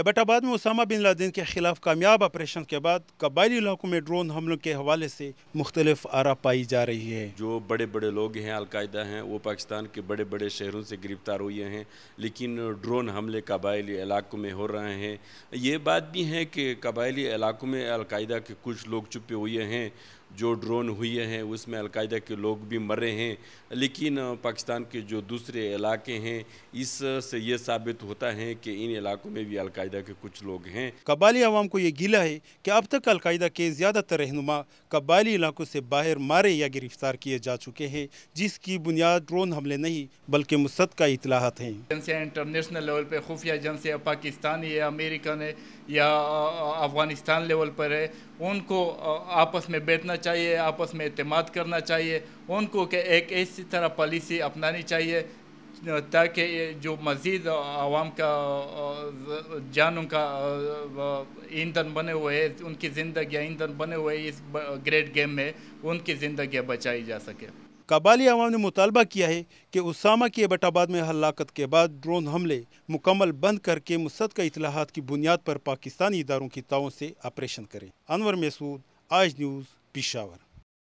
एबटाबाद में Usama bin Laden के खिलाफ कामयाब ऑपरेशन के बाद कबायली इलाकों में ड्रोन हमलों के हवाले से मुख्तलिफ आरा पाई जा रही है जो बड़े बड़े लोग हैं अलकायदा हैं वो पाकिस्तान के बड़े बड़े शहरों से गिरफ्तार हुए हैं लेकिन ड्रोन हमले कबायली इलाकों में हो रहे हैं ये बात भी है कि कबायली इलाकों में अलकायदा के कुछ लोग छुपे हुए हैं जो ड्रोन हुए हैं उसमें अलकायदा के लोग भी मरे हैं लेकिन पाकिस्तान के जो दूसरे इलाके हैं इससे ये साबित होता है कि इन इलाकों में भी अलकायदा अलकायदा के कुछ लोग हैं कबाली आवाम को ये गिला है कि अब तक अलकायदा के ज़्यादातर रहनुमा कबाली इलाकों से बाहर मारे या गिरफ्तार किए जा चुके हैं जिसकी बुनियाद ड्रोन हमले नहीं बल्कि मुस्त का इतलाहत हैं इंटरनेशनल लेवल पर खुफिया एजेंसियाँ पाकिस्तान या अमेरिकन है या अफगानिस्तान लेवल पर है उनको आपस में बैठना चाहिए आपस में अतमाद करना चाहिए उनको कि एक ऐसी तरह पॉलिसी अपनानी चाहिए ताकि जो मज़ीद आवाम का जानों का ईंधन बने हुए उनकी ज़िंदगी ईंधन बने हुए इस ग्रेट गेम में उनकी ज़िंदगी बचाई जा सके कबाली आवाम ने मुतालबा किया है कि उसामा की एबटाबाद में हलाकत के बाद ड्रोन हमले मुकम्मल बंद करके मुसद का इतलाहत की बुनियाद पर पाकिस्तानी इदारों की ताओं से ऑपरेशन करें अनवर मसूद आज न्यूज़ पिशावर